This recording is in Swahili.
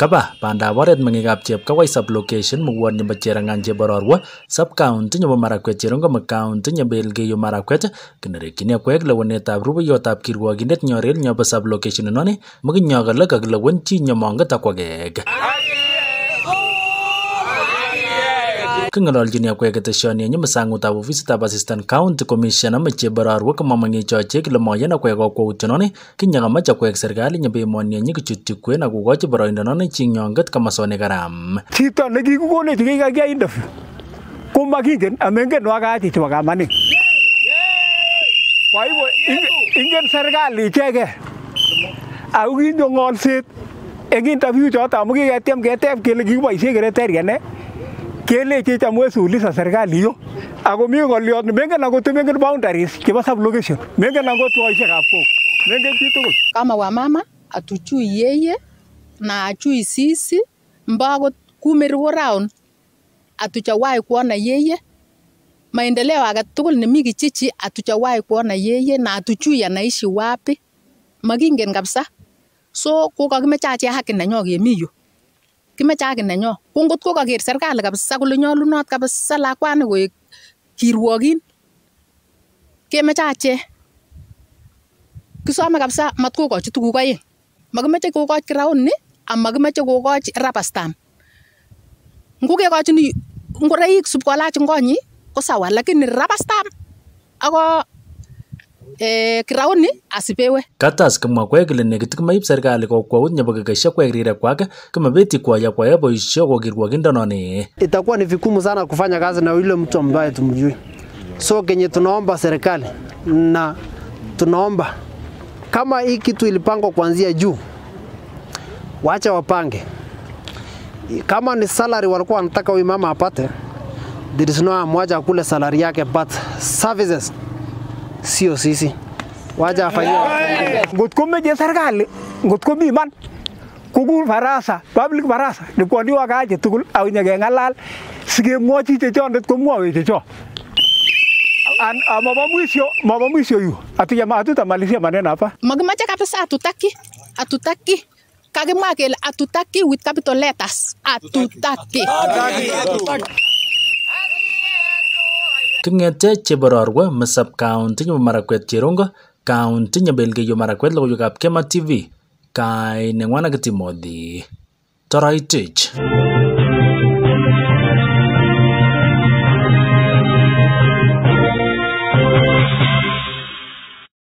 Kaba bandab oret meng'ikab Chepkawai sublocation mowon nebo Cherangan Chebororwo subcounty nebo Marakwet Cherongomu county Nyabelgeyo Marakwet kinerekyin akwek lewenetab rubeyotab kirwokindet nyorel nyobo sublocation inoni mokinyo kole kakilewen chi nyomonget akwakek kengololchin akwek keteshoni enyi musangutab ofisit assistant county commissioner meche bororwe komomonye choche moyen akwek kokwoutiononi kinyekamach akwek serikali nyebemoni enyi kichutyi kwen akokochi boroindo chinyonget komosoni karam chito nekikukonech kikakiai interview komakingen amengen wakachi chebo kamanik kwa hivyo ingen serikali ichege ako kinyo ng'olset eng interview choto amu kiketiem keteb kele kikiboisie kereteriet ne kelechech mwesu ulisa serikali hiyo ako mi ng'olyot mengen akot mengen boundaries chebo sublocation mengen akot boisiekab kok mengen chitugul kama wa mama hatujui yeye na hajui sisi mbao akot kumerigo round hatujawahi kuona yeye maendeleo agetugul nemi kijiji hatujawahi kuona yeye na hatujui anaishi wapi makingen kabisa so kokakimeche acheng haki nenyo kemi yu kimache ake nenyo. Ko ngot ko kaker serikali kabisa kole nyolunot kabisa lakwani koek kirwokin kemeche ache Kisome kabisa matkokochi tuguk aeng. Makimeche kokoch crown ni amakimeche kokoch rubber stamp. Ngokekochin ngoroik supkolach ngonyi ko sawa lakini rubber stamp ako eh, kirauni asipewe. Katas kimwa kwek kile nekit kimaip serikali kokwaut nebo kekesha kwek rirek kwake kimabeti kwaya kwaya boisho kwa kirwakindanoni. Itakuwa ni vikumu sana kufanya kazi na yule mtu ambaye tumjui. So kenye tunaomba serikali na tunaomba kama hii kitu ilipangwa kuanzia juu, wacha wapange. Kama ni salary walikuwa wanataka huyu mama apate, there is no amwaja kule salary yake, but services sio sisi waja afanyia ngotkomme je serikali ko man kugul barasa public barasa nekwondiwa je tugul ak nyekeng'alal sikemwochi chechondet komwowech checho mabo mwisho mabo mwisho yu Atu atutamalizia maneno hapa makimache kabisa atutaki atutaki kakimwa kele atutaki with capital letters atutaki, atutaki. atutaki. atutaki. atutaki. atutaki. atutaki. atutaki. King'ete chebororwe Misap kaunti nyebo Marakwet Cherongo, nyebo nyebelgeiyo Marakwet logoiwekab Kema TV. Kaine ng'wana Kitimothi. Toroitich.